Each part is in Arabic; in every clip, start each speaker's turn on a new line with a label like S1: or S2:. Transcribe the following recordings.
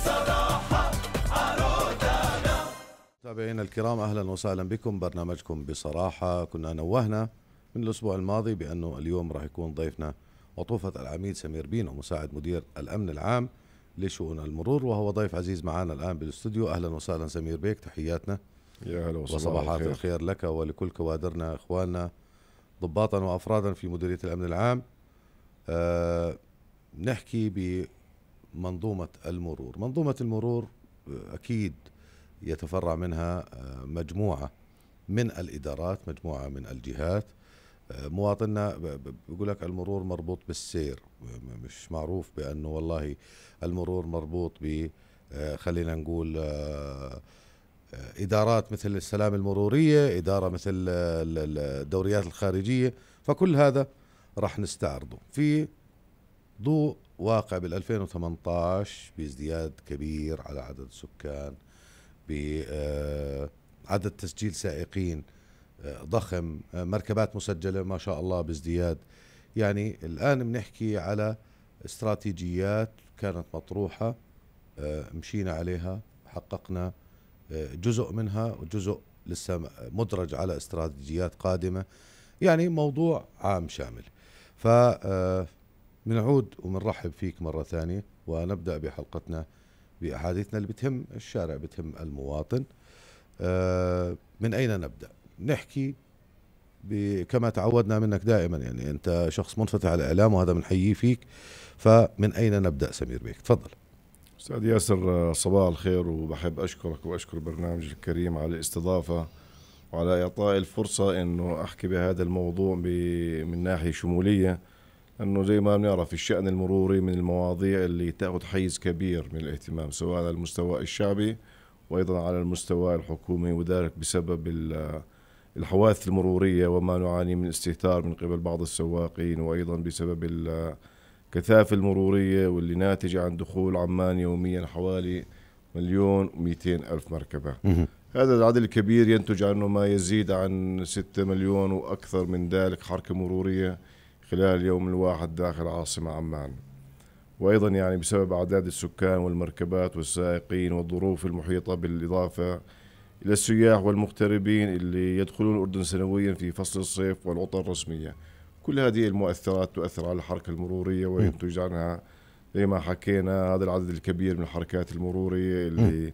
S1: بصراحة عروضنا
S2: متابعينا الكرام أهلا وسهلا بكم برنامجكم بصراحة كنا نوهنا من الأسبوع الماضي بأنه اليوم راح يكون ضيفنا عطوفة العميد سمير بينو مساعد مدير الأمن العام لشؤون المرور وهو ضيف عزيز معنا الآن بالاستوديو أهلا وسهلا سمير بيك تحياتنا يا اهلا وسهلا وصباحات الخير لك ولكل كوادرنا إخواننا ضباطا وأفرادا في مديرية الأمن العام أه نحكي منظومة المرور منظومة المرور آه، أكيد يتفرع منها آه، مجموعة من الإدارات مجموعة من الجهات آه، مواطننا بيقول لك المرور مربوط بالسير مش معروف بأنه والله المرور مربوط ب خلينا نقول إدارات مثل السلام المرورية إدارة مثل الدوريات الخارجية فكل هذا راح نستعرضه في ضوء واقع بال 2018 بازدياد كبير على عدد السكان بعدد آه، تسجيل سائقين آه، ضخم آه، مركبات مسجلة ما شاء الله بازدياد يعني الآن بنحكي على استراتيجيات كانت مطروحة مشينا عليها حققنا جزء منها وجزء لسه مدرج على استراتيجيات قادمة يعني موضوع عام شامل ف بنعود ومنرحب فيك مرة ثانية ونبدأ بحلقتنا بأحاديثنا اللي بتهم الشارع بتهم المواطن آه، من أين نبدأ نحكي كما تعودنا منك دائما يعني أنت شخص منفتح على الإعلام وهذا بنحييه فيك فمن أين نبدأ سمير بيك تفضل
S1: أستاذ ياسر آه، صباح الخير وبحب أشكرك وأشكر برنامج الكريم على الاستضافة وعلى إعطاء الفرصة أنه أحكي بهذا الموضوع من ناحية شمولية انه زي ما بنعرف الشان المروري من المواضيع اللي تاخذ حيز كبير من الاهتمام سواء على المستوى الشعبي وايضا على المستوى الحكومي وذلك بسبب الحوادث المروريه وما نعاني من استهتار من قبل بعض السواقين وايضا بسبب الكثافه المروريه واللي ناتجه عن دخول عمان يوميا حوالي مليون و ألف مركبة هذا العدد الكبير ينتج عنه ما يزيد عن 6 مليون وأكثر من ذلك حركة مرورية خلال اليوم الواحد داخل عاصمة عمان وأيضا يعني بسبب أعداد السكان والمركبات والسائقين والظروف المحيطة بالإضافة إلى السياح والمغتربين اللي يدخلون الأردن سنويا في فصل الصيف والعطل الرسمية كل هذه المؤثرات تؤثر على الحركة المرورية وينتج عنها زي ما حكينا هذا العدد الكبير من الحركات المرورية اللي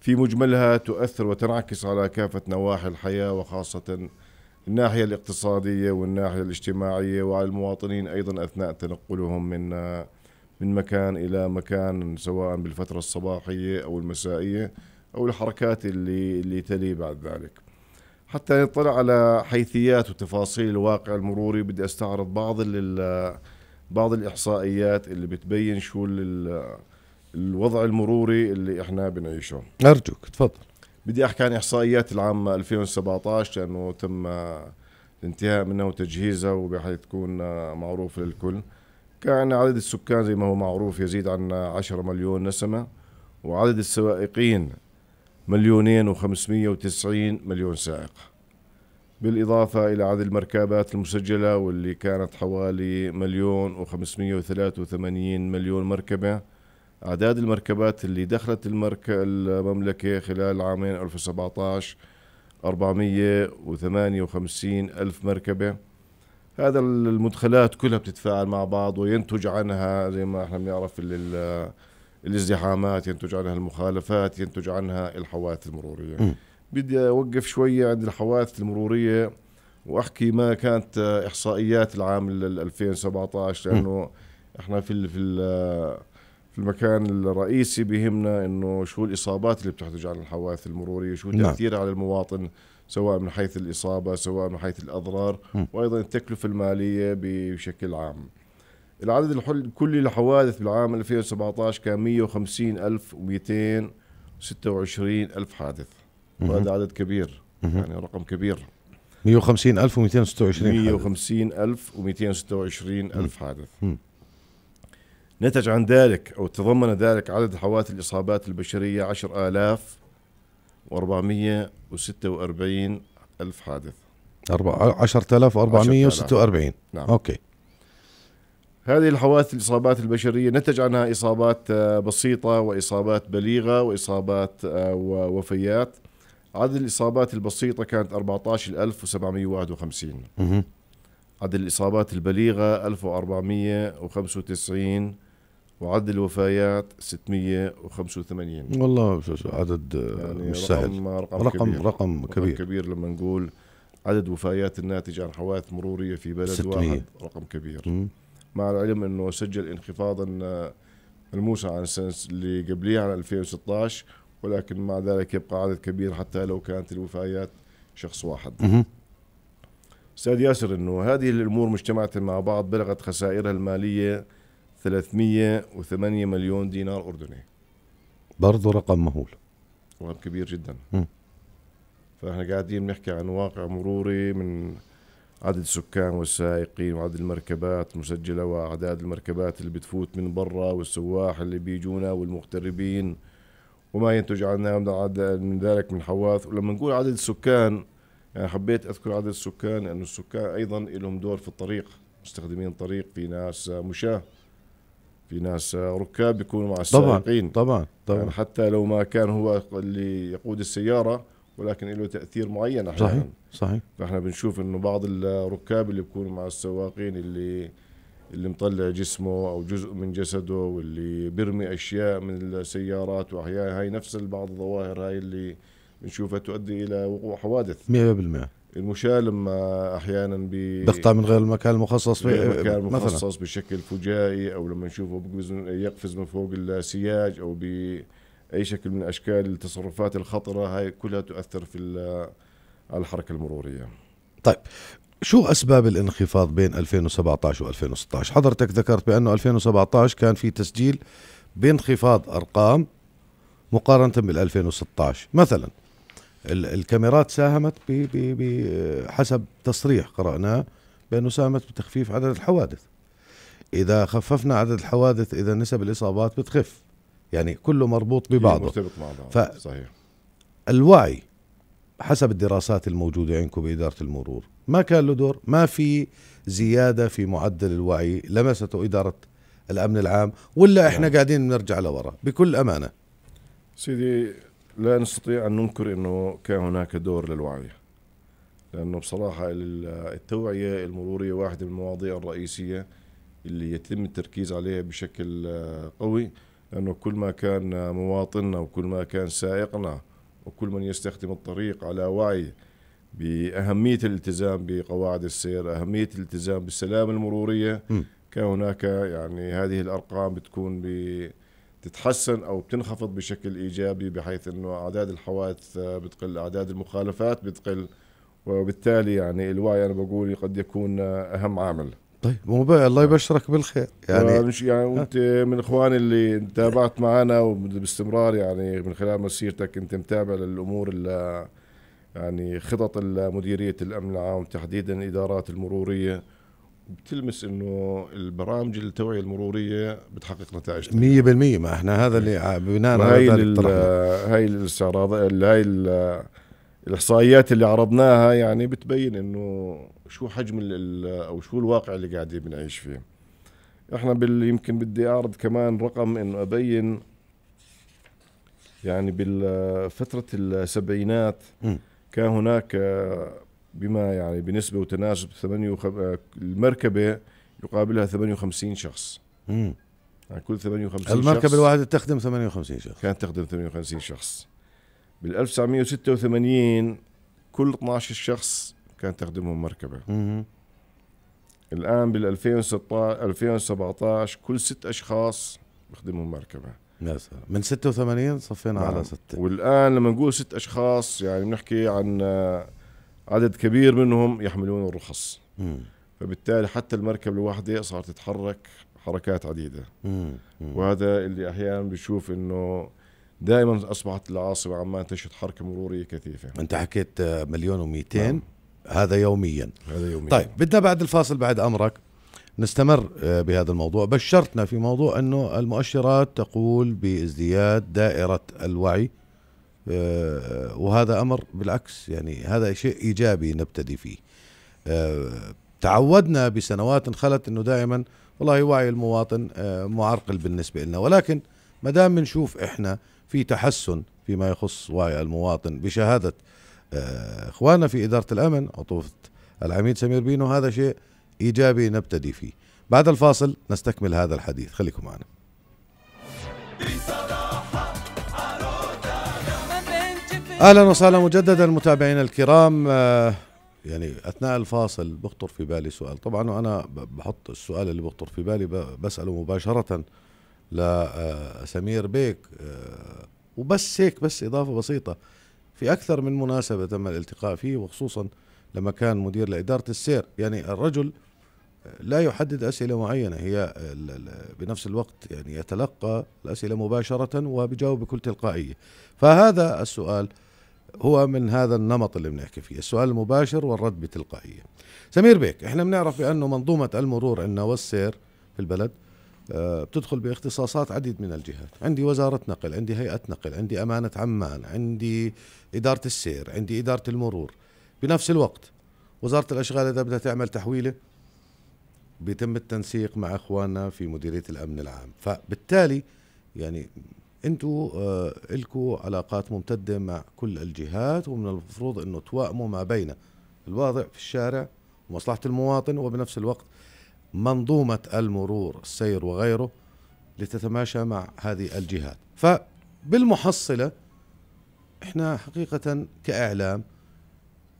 S1: في مجملها تؤثر وتنعكس على كافة نواحي الحياة وخاصة الناحية الاقتصادية والناحية الاجتماعية وعلى المواطنين أيضا أثناء تنقلهم من من مكان إلى مكان سواء بالفترة الصباحية أو المسائية أو الحركات اللي اللي تلي بعد ذلك حتى نطلع على حيثيات وتفاصيل الواقع المروري بدي استعرض بعض بعض الإحصائيات اللي بتبين شو الوضع المروري اللي احنا بنعيشه
S2: أرجوك تفضل
S1: بدي احكي عن احصائيات العام 2017 لانه تم الانتهاء منها وتجهيزها وبحيث تكون معروفه للكل كان عدد السكان زي ما هو معروف يزيد عن 10 مليون نسمة وعدد السائقين مليونين و590 مليون سائق بالإضافة إلى عدد المركبات المسجلة واللي كانت حوالي مليون و583 مليون مركبة أعداد المركبات اللي دخلت المرك... المملكة خلال عامين 2017 458 ألف مركبة هذا المدخلات كلها بتتفاعل مع بعض وينتج عنها زي ما احنا بنعرف الازدحامات ينتج عنها المخالفات ينتج عنها الحوادث المرورية م. بدي أوقف شوية عند الحوادث المرورية وأحكي ما كانت إحصائيات العام 2017 لأنه م. احنا في في ال في المكان الرئيسي بهمنا انه شو الاصابات اللي بتحتج عن الحوادث المروريه شو نعم. تاثيرها على المواطن سواء من حيث الاصابه سواء من حيث الاضرار م. وايضا التكلفه الماليه بشكل عام العدد الكلي للحوادث بالعام 2017 كان 150226 ألف حادث وهذا عدد كبير يعني رقم كبير
S2: 150226
S1: 150226 ألف حادث مم. نتج عن ذلك أو تضمن ذلك عدد حوادث الإصابات البشرية 10446 ألف حادث
S2: 10446 نعم أوكي
S1: هذه الحوادث الإصابات البشرية نتج عنها إصابات آه، بسيطة وإصابات بليغة وإصابات آه، ووفيات عدد الإصابات البسيطة كانت 14751 عدد الإصابات البليغة 1495 وعد الوفيات 685
S2: والله عدد آه، يعني مش سهل رقم رقم كبير, رقم كبير, رقم
S1: كبير لما نقول عدد وفيات الناتج عن حوادث مرورية في بلد 600. واحد رقم كبير م. مع العلم أنه سجل انخفاضا آه، الموسى عن السنة اللي قبليه عن 2016 ولكن مع ذلك يبقى عدد كبير حتى لو كانت الوفيات شخص واحد استاذ ياسر انه هذه الامور مجتمعه مع بعض بلغت خسائرها الماليه 308 مليون دينار أردني
S2: برضه رقم مهول
S1: رقم كبير جدا م. فاحنا قاعدين بنحكي عن واقع مروري من عدد السكان والسائقين وعدد المركبات المسجله واعداد المركبات اللي بتفوت من برا والسواح اللي بيجونا والمغتربين وما ينتج عنها من ذلك من حواث ولما نقول عدد السكان يعني حبيت اذكر عدد السكان لانه السكان ايضا لهم دور في الطريق مستخدمين الطريق في ناس مشاه في ناس ركاب بيكونوا مع السائقين
S2: طبعا طبعا يعني
S1: حتى لو ما كان هو اللي يقود السياره ولكن له تاثير معين احيانا صحيح صحيح فاحنا بنشوف انه بعض الركاب اللي بيكونوا مع السواقين اللي اللي مطلع جسمه او جزء من جسده واللي بيرمي اشياء من السيارات واحيانا هاي نفس بعض الظواهر هاي اللي بنشوفها تؤدي الى وقوع حوادث 100% المشاة لما احيانا بيقطع من غير
S2: المكان المخصص فيه المكان المخصص
S1: مثلا. بشكل فجائي او لما نشوفه يقفز من فوق السياج او باي شكل من اشكال التصرفات الخطره هاي كلها تؤثر في على الحركه المروريه.
S2: طيب شو اسباب الانخفاض بين 2017 و2016 حضرتك ذكرت بانه 2017 كان في تسجيل بانخفاض ارقام مقارنه بال2016 مثلا الكاميرات ساهمت حسب تصريح قرأناه بأنه ساهمت بتخفيف عدد الحوادث إذا خففنا عدد الحوادث إذا نسب الإصابات بتخف يعني كله مربوط إيه، ببعضه مرتبط مع بعض ف... صحيح الوعي حسب الدراسات الموجودة عندكم بإدارة المرور ما كان له دور ما في زيادة في معدل الوعي لمسته إدارة الأمن العام ولا إحنا يعني. قاعدين بنرجع لورا
S1: بكل أمانة سيدي لا نستطيع أن ننكر أنه كان هناك دور للوعي لأنه بصراحة التوعية المرورية واحدة من المواضيع الرئيسية اللي يتم التركيز عليها بشكل قوي لأنه كل ما كان مواطننا وكل ما كان سائقنا وكل من يستخدم الطريق على وعي بأهمية الالتزام بقواعد السير أهمية الالتزام بالسلام المرورية م. كان هناك يعني هذه الأرقام بتكون ب تتحسن او بتنخفض بشكل ايجابي بحيث انه اعداد الحوادث آه، بتقل اعداد المخالفات بتقل وبالتالي يعني الوعي انا بقول قد يكون آه، اهم عامل
S2: طيب مو الله يبشرك بالخير يعني
S1: مش يعني وانت من اخواني اللي تابعت معنا وباستمرار يعني من خلال مسيرتك انت متابع للامور اللي يعني خطط مديريه الامن العام تحديدا ادارات المروريه بتلمس انه البرامج التوعيه المروريه بتحقق نتائج 100% ما احنا هذا اللي بناء على هاي هاي الاستعراض هاي الاحصائيات اللي عرضناها يعني بتبين انه شو حجم او شو الواقع اللي قاعدين بنعيش فيه احنا بال يمكن بدي اعرض كمان رقم انه ابين يعني بالفتره السبعينات كان هناك بما يعني بنسبة وتناسب وخب... آه، المركبة يقابلها 58 شخص امم يعني كل 58 شخص المركبة الواحدة تخدم 58 شخص كانت تخدم 58 شخص بال 1986 كل 12 شخص كانت تخدمهم مركبة مم. الآن بال 2016 2017 كل ست أشخاص بخدمهم مركبة يا سلام من 86 صفينا نعم. على 6 والآن لما نقول ست أشخاص يعني بنحكي عن عدد كبير منهم يحملون الرخص مم. فبالتالي حتى المركب الواحدة صارت تتحرك حركات عديدة مم. مم. وهذا اللي أحيانا بشوف أنه دائما أصبحت العاصمة عمان تشهد حركة مرورية كثيفة
S2: أنت حكيت آه، مليون ومئتين نعم. هذا يوميا هذا يوميا طيب بدنا بعد الفاصل بعد أمرك نستمر آه، بهذا الموضوع بشرتنا في موضوع أنه المؤشرات تقول بازدياد دائرة الوعي آه، وهذا امر بالعكس يعني هذا شيء ايجابي نبتدي فيه آه، تعودنا بسنوات خلت انه دائما والله وعي المواطن آه، معرقل بالنسبه لنا ولكن ما دام بنشوف احنا في تحسن فيما يخص وعي المواطن بشهاده اخواننا في اداره الامن عطوفه العميد سمير بينو هذا شيء ايجابي نبتدي فيه بعد الفاصل نستكمل هذا الحديث خليكم معنا اهلا وسهلا مجددا متابعينا الكرام آه، يعني اثناء الفاصل بخطر في بالي سؤال طبعا وانا بحط السؤال اللي بخطر في بالي بساله مباشره لسمير آه، بيك آه، وبس هيك بس اضافه بسيطه في اكثر من مناسبه تم الالتقاء فيه وخصوصا لما كان مدير لاداره السير يعني الرجل لا يحدد اسئله معينه هي بنفس الوقت يعني يتلقى الاسئله مباشره وبجاوب بكل تلقائيه فهذا السؤال هو من هذا النمط اللي بنحكي فيه السؤال المباشر والرد بتلقائية سمير بيك احنا بنعرف بأنه منظومة المرور عندنا والسير في البلد آه، بتدخل باختصاصات عديد من الجهات عندي وزارة نقل عندي هيئة نقل عندي أمانة عمان عندي إدارة السير عندي إدارة المرور بنفس الوقت وزارة الأشغال إذا بدها تعمل تحويلة بيتم التنسيق مع إخواننا في مديرية الأمن العام فبالتالي يعني انتوا آه لكم علاقات ممتده مع كل الجهات ومن المفروض انه توائموا ما بين الواضع في الشارع ومصلحه المواطن وبنفس الوقت منظومه المرور السير وغيره لتتماشى مع هذه الجهات فبالمحصله احنا حقيقه كاعلام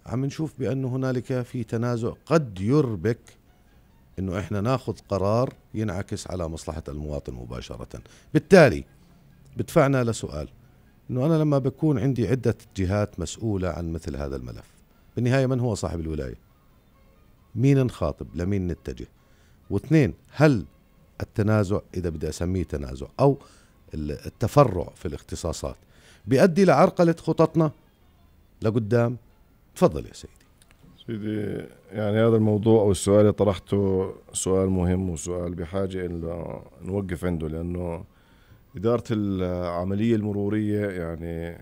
S2: عم نشوف بانه هنالك في تنازع قد يربك انه احنا ناخذ قرار ينعكس على مصلحه المواطن مباشره بالتالي بدفعنا لسؤال انه انا لما بكون عندي عده جهات مسؤوله عن مثل هذا الملف بالنهايه من هو صاحب الولايه مين نخاطب لمين نتجه واثنين هل التنازع اذا بدي اسميه تنازع او التفرع في الاختصاصات بيؤدي لعرقله خططنا لقدام
S1: تفضل يا سيدي سيدي يعني هذا الموضوع او السؤال اللي طرحته سؤال مهم وسؤال بحاجه انه نوقف عنده لانه إدارة العملية المرورية يعني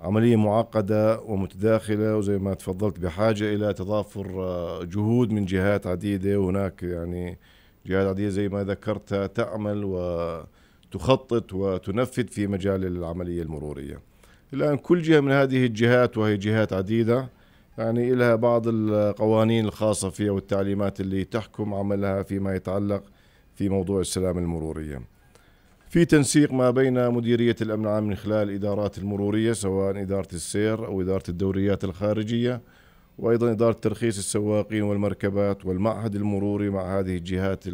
S1: عملية معقدة ومتداخلة وزي ما تفضلت بحاجة إلى تضافر آه، جهود من جهات عديدة وهناك يعني جهات عديدة زي ما ذكرتها تعمل وتخطط وتنفذ في مجال العملية المرورية الآن كل جهة من هذه الجهات وهي جهات عديدة يعني لها بعض القوانين الخاصة فيها والتعليمات اللي تحكم عملها فيما يتعلق في موضوع السلامة المرورية في تنسيق ما بين مديرية الأمن العام من خلال الإدارات المرورية سواء إدارة السير أو إدارة الدوريات الخارجية وأيضا إدارة ترخيص السواقين والمركبات والمعهد المروري مع هذه الجهات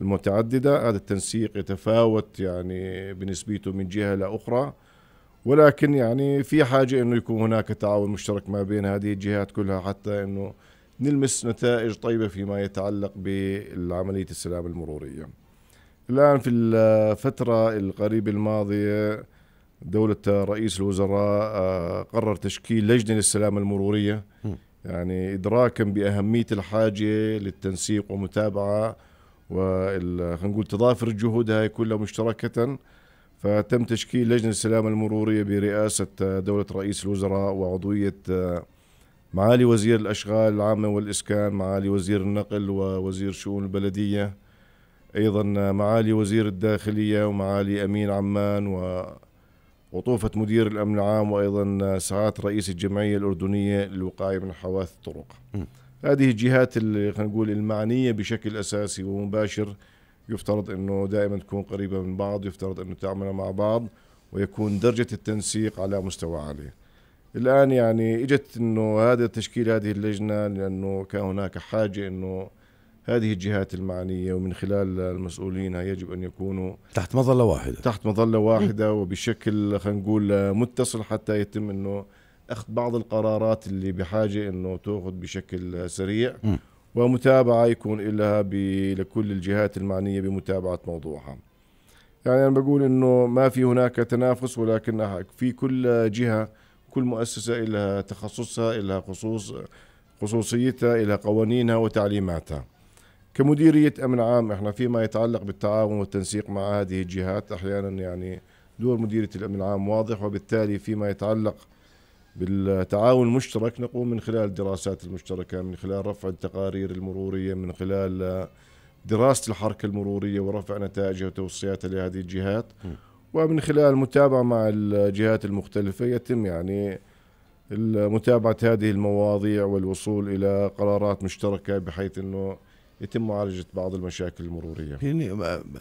S1: المتعددة هذا التنسيق يتفاوت يعني بنسبته من جهة لأخرى ولكن يعني في حاجة أنه يكون هناك تعاون مشترك ما بين هذه الجهات كلها حتى أنه نلمس نتائج طيبة فيما يتعلق بالعملية السلام المرورية الآن في الفترة القريبة الماضية دولة رئيس الوزراء آه، قرر تشكيل لجنة للسلامة المرورية يعني إدراكا بأهمية الحاجة للتنسيق ومتابعة ونقول نقول تضافر الجهود هاي كلها مشتركة فتم تشكيل لجنة السلامة المرورية برئاسة آه، دولة رئيس الوزراء وعضوية آه، معالي وزير الأشغال العامة والإسكان معالي وزير النقل ووزير شؤون البلدية أيضا معالي وزير الداخلية ومعالي أمين عمان وعطوفة مدير الأمن العام وأيضا سعادة رئيس الجمعية الأردنية للوقاية من حوادث الطرق م. هذه الجهات اللي خلينا نقول المعنية بشكل أساسي ومباشر يفترض أنه دائما تكون قريبة من بعض يفترض أنه تعمل مع بعض ويكون درجة التنسيق على مستوى عالي الآن يعني إجت أنه هذا تشكيل هذه اللجنة لأنه كان هناك حاجة أنه هذه الجهات المعنية ومن خلال المسؤولين يجب أن يكونوا تحت مظلة واحدة تحت مظلة واحدة وبشكل خلينا نقول متصل حتى يتم أنه أخذ بعض القرارات اللي بحاجة أنه تأخذ بشكل سريع م. ومتابعة يكون لها لكل الجهات المعنية بمتابعة موضوعها يعني أنا بقول أنه ما في هناك تنافس ولكن في كل جهة كل مؤسسة لها تخصصها لها خصوص خصوصيتها لها قوانينها وتعليماتها كمديرية أمن عام إحنا فيما يتعلق بالتعاون والتنسيق مع هذه الجهات أحيانا يعني دور مديرية الأمن العام واضح وبالتالي فيما يتعلق بالتعاون المشترك نقوم من خلال الدراسات المشتركة من خلال رفع التقارير المرورية من خلال دراسة الحركة المرورية ورفع نتائجها وتوصياتها لهذه الجهات ومن خلال المتابعة مع الجهات المختلفة يتم يعني متابعة هذه المواضيع والوصول إلى قرارات مشتركة بحيث أنه يتم معالجة بعض المشاكل المرورية يعني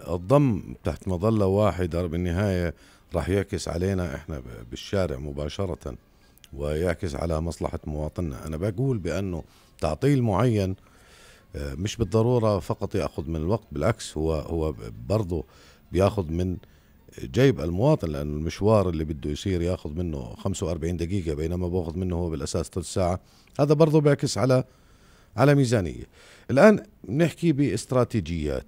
S1: الضم تحت مظلة واحدة
S2: بالنهاية راح يعكس علينا احنا بالشارع مباشرة ويعكس على مصلحة مواطننا أنا بقول بأنه تعطيل معين آه، مش بالضرورة فقط يأخذ من الوقت بالعكس هو هو برضه بياخذ من جيب المواطن لأن المشوار اللي بده يصير ياخذ منه 45 دقيقة بينما باخذ منه هو بالأساس ثلث ساعة هذا برضه بيعكس على على ميزانية الآن نحكي باستراتيجيات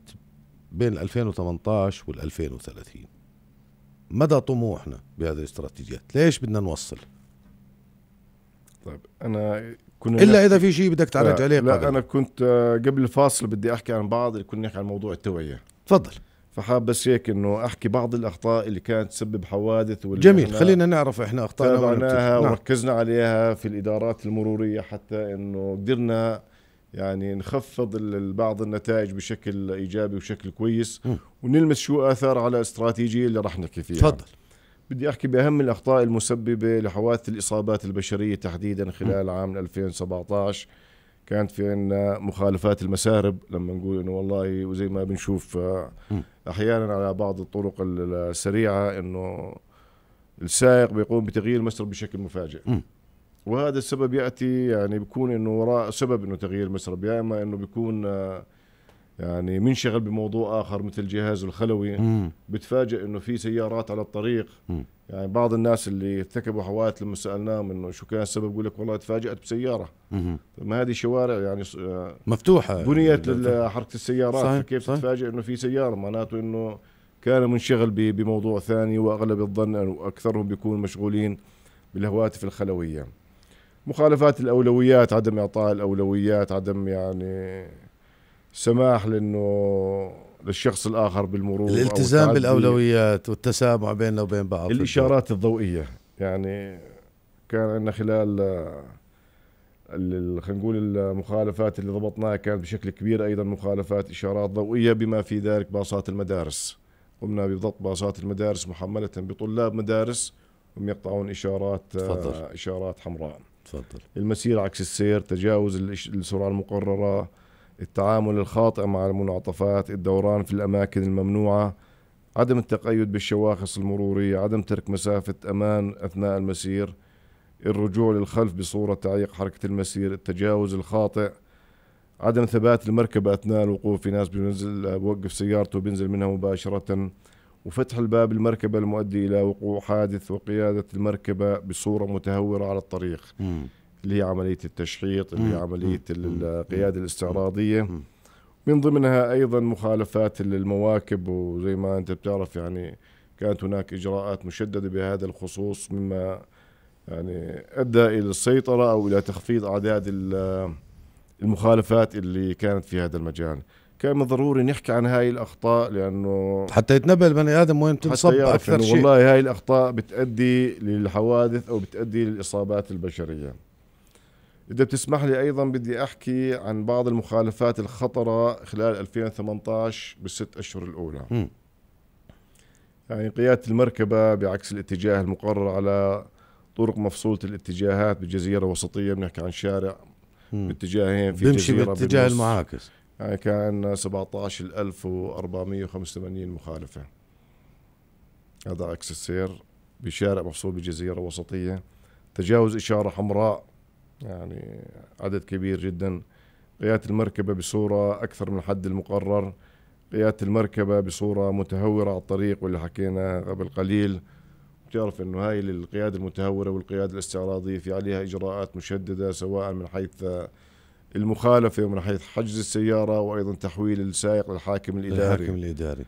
S2: بين 2018 وال 2030 مدى طموحنا بهذه الاستراتيجيات ليش بدنا نوصل
S1: طيب أنا كنا الا اذا في شيء بدك تعرج عليه لا, لا انا كنت آه، قبل الفاصل بدي احكي عن بعض اللي كنا نحكي عن موضوع التوعيه تفضل فحاب بس هيك انه احكي بعض الاخطاء اللي كانت تسبب حوادث واللي جميل خلينا
S2: نعرف احنا اخطائنا نعم.
S1: وركزنا نعم. عليها في الادارات المروريه حتى انه قدرنا يعني نخفض بعض النتائج بشكل ايجابي وشكل كويس ونلمس شو اثر على استراتيجيه اللي راح نحكي فيها تفضل بدي احكي باهم الاخطاء المسببه لحوادث الاصابات البشريه تحديدا خلال عام 2017 كانت في عندنا مخالفات المسارب لما نقول انه والله وزي ما بنشوف آه، احيانا على بعض الطرق السريعه انه السائق بيقوم بتغيير المسرب بشكل مفاجئ وهذا السبب ياتي يعني بيكون انه وراء سبب انه تغيير المسرب يا اما انه بيكون آه، يعني منشغل بموضوع اخر مثل جهازه الخلوي بتفاجئ انه في سيارات على الطريق يعني بعض الناس اللي ارتكبوا حوادث لما سالناهم انه شو كان السبب يقول لك والله تفاجات بسياره طيب ما هذه شوارع يعني آه، مفتوحه بنيت لحركه السيارات صحيح. كيف صحيح. تتفاجئ انه في سياره معناته انه كان منشغل بموضوع ثاني واغلب الظن واكثرهم بيكونوا مشغولين بالهواتف الخلويه مخالفات الاولويات عدم اعطاء الاولويات عدم يعني سماح لانه للشخص الاخر بالمرور الالتزام بالاولويات والتسامح بيننا وبين بعض الاشارات الضوئيه يعني كان عندنا خلال خلينا نقول المخالفات اللي ضبطناها كانت بشكل كبير ايضا مخالفات اشارات ضوئيه بما في ذلك باصات المدارس قمنا بضبط باصات المدارس محمله بطلاب مدارس هم يقطعون اشارات تفضل. اشارات حمراء تفضل المسير عكس السير تجاوز السرعة المقررة التعامل الخاطئ مع المنعطفات الدوران في الأماكن الممنوعة عدم التقيد بالشواخص المرورية عدم ترك مسافة أمان أثناء المسير الرجوع للخلف بصورة تعيق حركة المسير التجاوز الخاطئ عدم ثبات المركبة أثناء الوقوف في ناس بينزل بوقف سيارته بينزل منها مباشرة وفتح الباب المركبة المؤدي إلى وقوع حادث وقيادة المركبة بصورة متهورة على الطريق م. اللي هي عملية التشحيط اللي هي عملية القيادة الاستعراضية من ضمنها أيضا مخالفات للمواكب وزي ما أنت بتعرف يعني كانت هناك إجراءات مشددة بهذا الخصوص مما يعني أدى إلى السيطرة أو إلى تخفيض أعداد المخالفات اللي كانت في هذا المجال كان من ضروري نحكي عن هاي الاخطاء لانه
S2: حتى يتنبه البني ادم وين تنصب اكثر شيء والله
S1: هاي الاخطاء بتؤدي للحوادث او بتؤدي للاصابات البشريه اذا بتسمح لي ايضا بدي احكي عن بعض المخالفات الخطره خلال 2018 بالست اشهر الاولى م. يعني قياده المركبه بعكس الاتجاه المقرر على طرق مفصوله الاتجاهات بجزيره وسطيه بنحكي عن شارع م. باتجاهين في بمشي باتجاه المعاكس يعني كان 17485 مخالفة هذا عكس السير بشارع مفصول بجزيرة وسطية تجاوز إشارة حمراء يعني عدد كبير جدا قيادة المركبة بصورة أكثر من الحد المقرر قيادة المركبة بصورة متهورة على الطريق واللي حكينا قبل قليل بتعرف انه هاي القياده المتهوره والقياده الاستعراضيه في عليها اجراءات مشدده سواء من حيث المخالفه من حيث حجز السياره وايضا تحويل السائق للحاكم الاداري الحاكم الاداري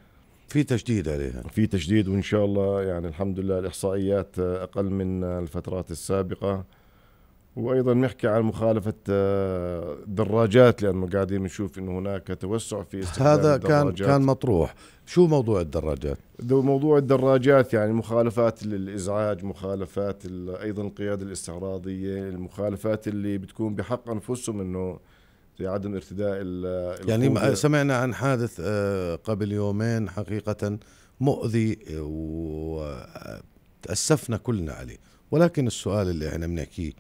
S1: في تشديد عليها في تشديد وان شاء الله يعني الحمد لله الاحصائيات اقل من الفترات السابقه وايضا نحكي عن مخالفه الدراجات آه، لانه قاعدين بنشوف انه هناك توسع في استخدام هذا الدراجات. كان كان
S2: مطروح شو موضوع
S1: الدراجات موضوع الدراجات يعني مخالفات الازعاج مخالفات ايضا القياده الاستعراضيه المخالفات اللي بتكون بحق انفسهم انه في عدم ارتداء يعني
S2: سمعنا عن حادث آه، قبل يومين حقيقه مؤذي آه، وتاسفنا كلنا عليه ولكن السؤال اللي احنا بنحكيه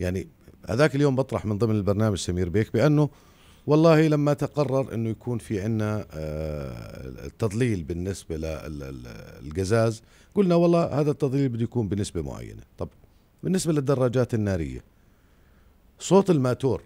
S2: يعني هذاك اليوم بطرح من ضمن البرنامج سمير بيك بانه والله لما تقرر انه يكون في عندنا آه، التضليل بالنسبه للقزاز قلنا والله هذا التضليل بده يكون بنسبه معينه طب بالنسبه للدراجات الناريه صوت الماتور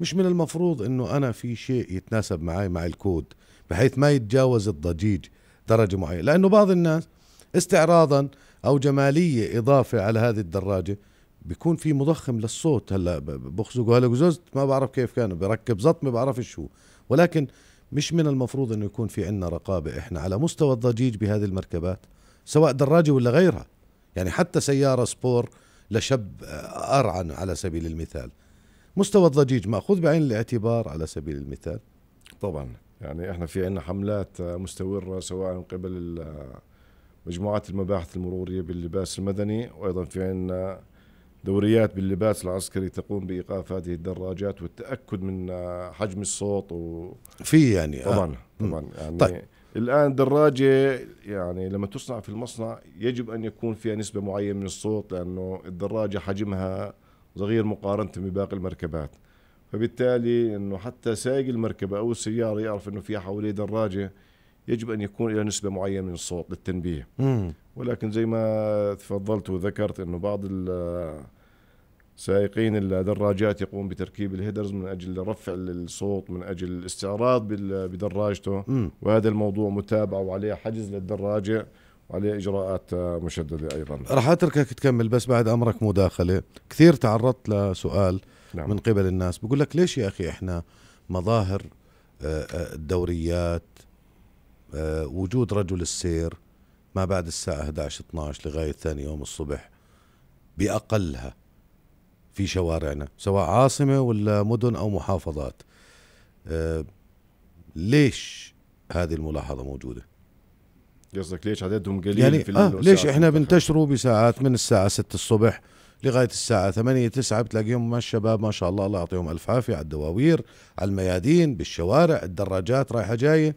S2: مش من المفروض انه انا في شيء يتناسب معي مع الكود بحيث ما يتجاوز الضجيج درجه معينه لانه بعض الناس استعراضا او جماليه اضافه على هذه الدراجه بيكون في مضخم للصوت هلا بخزقه هلا جززت ما بعرف كيف كان بركب زط ما بعرفش شو ولكن مش من المفروض انه يكون في عندنا رقابه احنا على مستوى الضجيج بهذه المركبات سواء دراجه ولا غيرها يعني حتى سياره سبور لشب آه، ارعن على سبيل المثال مستوى الضجيج ماخوذ بعين الاعتبار على سبيل المثال
S1: طبعا يعني احنا في عندنا حملات آه، مستمره سواء من قبل آه، مجموعات المباحث المروريه باللباس المدني وايضا في عندنا دوريات باللباس العسكري تقوم بايقاف هذه الدراجات والتاكد من حجم الصوت و في يعني آه. طبعا آه. طبعا يعني طيب. الان دراجه يعني لما تصنع في المصنع يجب ان يكون فيها نسبه معينه من الصوت لانه الدراجه حجمها صغير مقارنه بباقي المركبات فبالتالي انه حتى سائق المركبه او السياره يعرف انه في حواليه دراجه يجب ان يكون الى نسبه معينه من الصوت للتنبيه ولكن زي ما تفضلت وذكرت انه بعض السائقين الدراجات يقوم بتركيب الهيدرز من اجل رفع الصوت من اجل الاستعراض بدراجته م. وهذا الموضوع متابع وعليه حجز للدراجه وعليه اجراءات مشدده ايضا راح
S2: اتركك تكمل بس بعد امرك مداخله كثير تعرضت لسؤال نعم. من قبل الناس بقول لك ليش يا اخي احنا مظاهر آه، آه، الدوريات آه، وجود رجل السير ما بعد الساعة 11 12 لغاية ثاني يوم الصبح بأقلها في شوارعنا سواء عاصمة ولا مدن أو محافظات أه ليش هذه الملاحظة موجودة
S1: قصدك ليش عددهم قليل يعني في آه ليش احنا
S2: بنتشروا بساعات من الساعة 6 الصبح لغاية الساعة 8 9 بتلاقيهم ما الشباب ما شاء الله الله يعطيهم ألف عافية على الدواوير على الميادين بالشوارع الدراجات رايحة جاية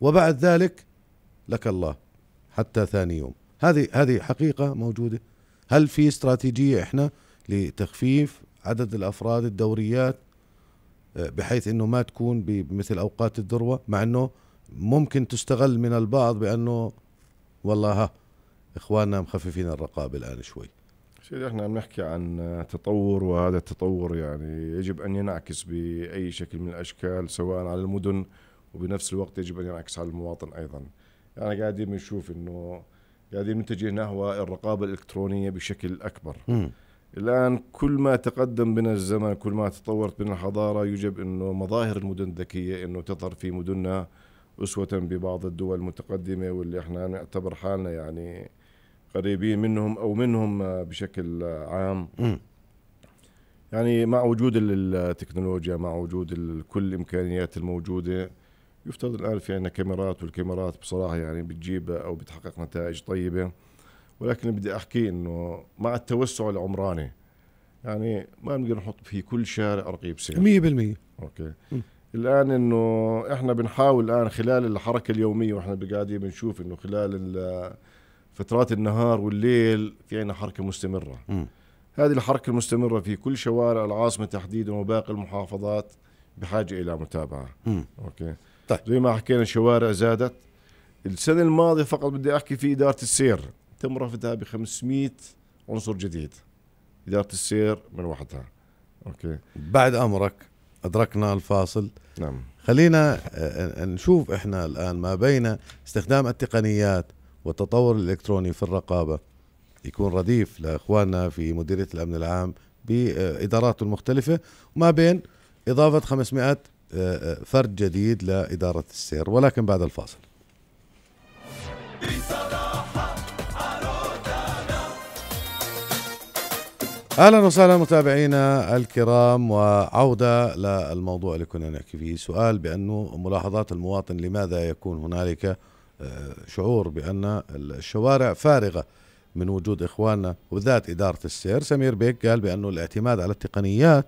S2: وبعد ذلك لك الله حتى ثاني يوم هذه هذه حقيقة موجودة هل في استراتيجية احنا لتخفيف عدد الافراد الدوريات آه، بحيث انه ما تكون بمثل اوقات الذروة مع انه ممكن تستغل من البعض بانه والله ها اخواننا مخففين الرقابة الان شوي
S1: سيدي احنا عم نحكي عن تطور وهذا التطور يعني يجب ان ينعكس باي شكل من الاشكال سواء على المدن وبنفس الوقت يجب ان ينعكس على المواطن ايضا. يعني قاعدين بنشوف انه قاعدين نتجه نحو الرقابه الالكترونيه بشكل اكبر. م. الان كل ما تقدم بنا الزمن كل ما تطورت بنا الحضاره يجب انه مظاهر المدن الذكيه انه تظهر في مدننا اسوه ببعض الدول المتقدمه واللي احنا نعتبر حالنا يعني قريبين منهم او منهم بشكل عام يعني مع وجود التكنولوجيا مع وجود كل الامكانيات الموجوده يفترض الان في عندنا كاميرات والكاميرات بصراحه يعني بتجيب او بتحقق نتائج طيبه ولكن بدي احكي انه مع التوسع العمراني يعني ما بنقدر نحط في كل شارع رقيب سير 100% اوكي م. الان انه احنا بنحاول الان خلال الحركه اليوميه واحنا قاعدين بنشوف انه خلال فترات النهار والليل في عندنا حركه مستمره م. هذه الحركه المستمره في كل شوارع العاصمه تحديدا وباقي المحافظات بحاجه الى متابعه م. اوكي طيب. زي ما حكينا شوارع زادت السنه الماضيه فقط بدي احكي في اداره السير تم رفضها ب 500 عنصر جديد اداره السير من وحدها اوكي بعد امرك ادركنا الفاصل نعم خلينا
S2: آه، آه، نشوف احنا الان ما بين استخدام التقنيات والتطور الالكتروني في الرقابه يكون رديف لاخواننا في مديريه الامن العام باداراته المختلفه وما بين اضافه 500 آه، آه، فرد جديد لإدارة السير ولكن بعد الفاصل اهلا وسهلا متابعينا الكرام وعوده للموضوع اللي كنا نحكي فيه سؤال بانه ملاحظات المواطن لماذا يكون هنالك آه، شعور بان الشوارع فارغه من وجود اخواننا وذات اداره السير سمير بيك قال بانه الاعتماد على التقنيات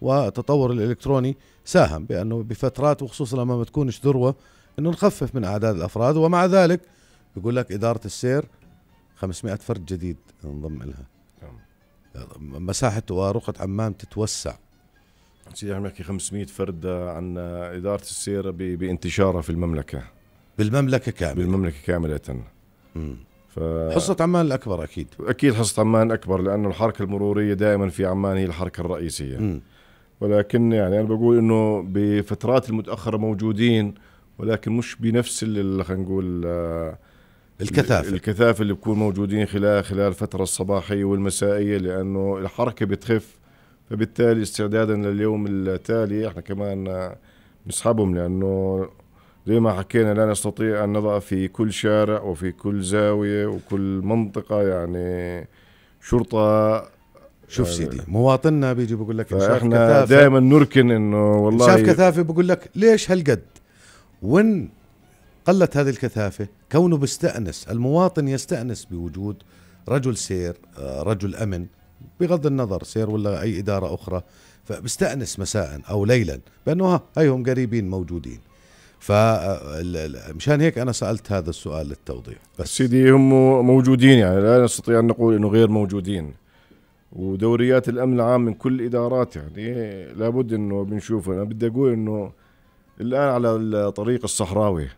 S2: والتطور الالكتروني ساهم بانه بفترات وخصوصا لما ما تكونش ذروه انه نخفف من اعداد الافراد ومع ذلك بيقول لك اداره السير 500 فرد جديد انضم لها مساحه
S1: ورقه عمان تتوسع سيدي عم نحكي 500 فرد عن اداره السير بانتشارها في المملكه بالمملكه كامله بالمملكه كامله امم ف... حصة عمان الأكبر أكيد أكيد حصة عمان أكبر لأنه الحركة المرورية دائما في عمان هي الحركة الرئيسية مم. ولكن يعني انا بقول انه بفترات المتاخره موجودين ولكن مش بنفس خلينا نقول آه، الكثافه الكثافه اللي بكون موجودين خلال خلال الفتره الصباحيه والمسائيه لانه الحركه بتخف فبالتالي استعدادا لليوم التالي احنا كمان بنسحبهم لانه زي ما حكينا لا نستطيع ان نضع في كل شارع وفي كل زاويه وكل منطقه يعني شرطه شوف سيدي مواطننا بيجي بقول لك انشاف احنا دائما نركن انه والله شاف كثافه بقول لك ليش
S2: هالقد؟ وين قلت هذه الكثافه كونه بيستانس المواطن يستانس بوجود رجل سير آه، رجل امن بغض النظر سير ولا اي اداره اخرى فبستانس مساء او ليلا بانه ها هيهم قريبين موجودين
S1: فمشان آه، هيك انا سالت هذا السؤال للتوضيح بس سيدي هم موجودين يعني لا نستطيع ان نقول انه غير موجودين ودوريات الامن العام من كل الادارات يعني لابد انه بنشوفه انا بدي اقول انه الان على الطريق الصحراوي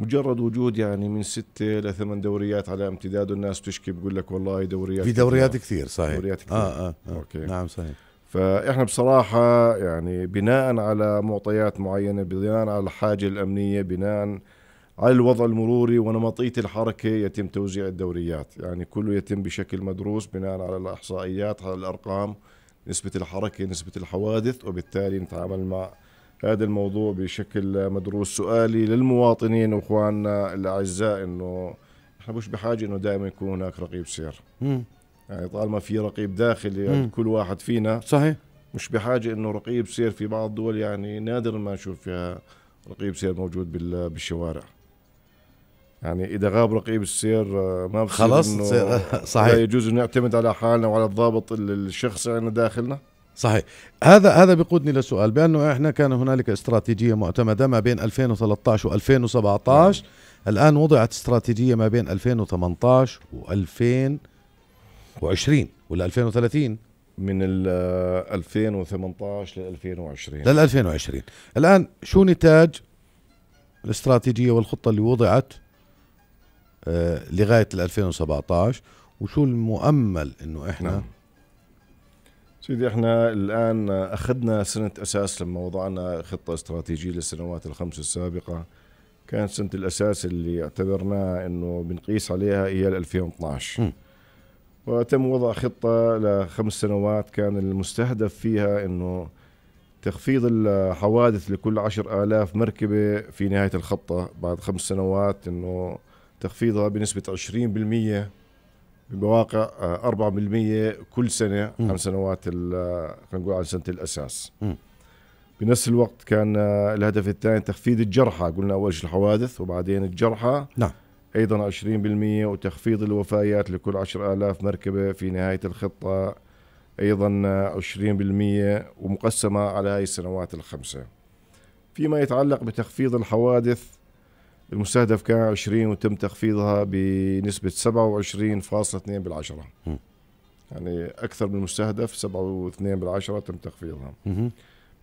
S1: مجرد وجود يعني من ستة لثمان دوريات على امتداد الناس تشكي بقول لك والله دوريات في دوريات كثير, كثير صحيح دوريات كثير آه آه آه أوكي. نعم صحيح فاحنا بصراحة يعني بناء على معطيات معينة بناء على الحاجة الأمنية بناء على الوضع المروري ونمطية الحركة يتم توزيع الدوريات يعني كله يتم بشكل مدروس بناء على الإحصائيات على الأرقام نسبة الحركة نسبة الحوادث وبالتالي نتعامل مع هذا الموضوع بشكل مدروس سؤالي للمواطنين واخواننا الاعزاء انه احنا مش بحاجه انه دائما يكون هناك رقيب سير يعني طالما في رقيب داخلي يعني كل واحد فينا صحيح مش بحاجه انه رقيب سير في بعض الدول يعني نادر ما نشوف فيها رقيب سير موجود بالشوارع يعني اذا غاب رقيب السير آه، ما بصير إنه آه، صحيح لا يجوز نعتمد على حالنا وعلى الضابط الشخصي عندنا داخلنا
S2: صحيح هذا هذا بيقودني لسؤال بانه احنا كان هنالك استراتيجيه معتمده ما بين 2013 و2017 الان وضعت استراتيجيه ما بين 2018 و2020 ولا 2030 من ال
S1: 2018 آه، لل 2020 لل
S2: 2020 الان شو نتاج الاستراتيجيه والخطه اللي وضعت آه، لغايه 2017 وشو المؤمل انه احنا نعم.
S1: سيدي احنا الان اخذنا سنه اساس لما وضعنا خطه استراتيجيه للسنوات الخمس السابقه كان سنه الاساس اللي اعتبرناها انه بنقيس عليها هي 2012 م. وتم وضع خطه لخمس سنوات كان المستهدف فيها انه تخفيض الحوادث لكل عشر آلاف مركبة في نهاية الخطة بعد خمس سنوات أنه تخفيضها بنسبة 20% بواقع 4% كل سنة خمس عن سنوات آه، خلينا نقول عن سنة الأساس بنفس الوقت كان آه، الهدف الثاني تخفيض الجرحى قلنا أول شيء الحوادث وبعدين الجرحى نعم أيضا 20% وتخفيض الوفيات لكل 10000 مركبة في نهاية الخطة أيضا 20% آه، ومقسمة على هاي السنوات الخمسة فيما يتعلق بتخفيض الحوادث المستهدف كان 20 وتم تخفيضها بنسبة 27.2 بالعشرة يعني أكثر من المستهدف 7.2 بالعشرة تم تخفيضها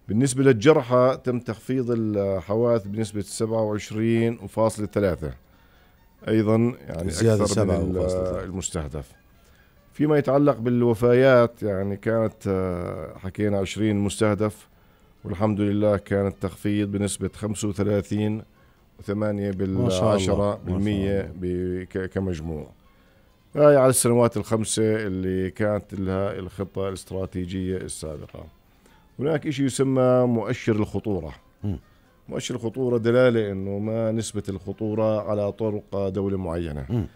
S1: بالنسبة للجرحى تم تخفيض الحوادث بنسبة 27.3 أيضا يعني زيادة أكثر من المستهدف فيما يتعلق بالوفيات يعني كانت آه، حكينا 20 مستهدف والحمد لله كان التخفيض بنسبة 35 ثمانية بالعشرة بالمية كمجموع هاي على السنوات الخمسة اللي كانت لها الخطة الاستراتيجية السابقة هناك شيء يسمى مؤشر الخطورة مؤشر الخطورة دلالة انه ما نسبة الخطورة على طرق دولة معينة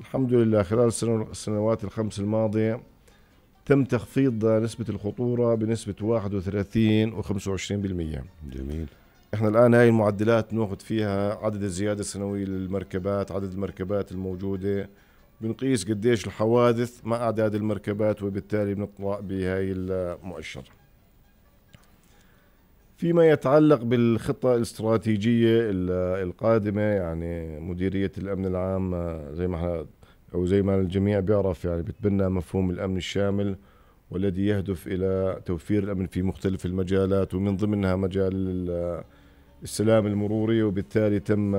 S1: الحمد لله خلال السنوات الخمس الماضية تم تخفيض نسبة الخطورة بنسبة 31 و25% جميل احنا الان هاي المعدلات بناخذ فيها عدد الزياده السنويه للمركبات عدد المركبات الموجوده بنقيس قديش الحوادث مع اعداد المركبات وبالتالي بنطلع بهاي المؤشر فيما يتعلق بالخطة الاستراتيجية القادمة يعني مديرية الأمن العام آه، زي ما احنا أو زي ما الجميع بيعرف يعني بتبنى مفهوم الأمن الشامل والذي يهدف إلى توفير الأمن في مختلف المجالات ومن ضمنها مجال السلام المروري وبالتالي تم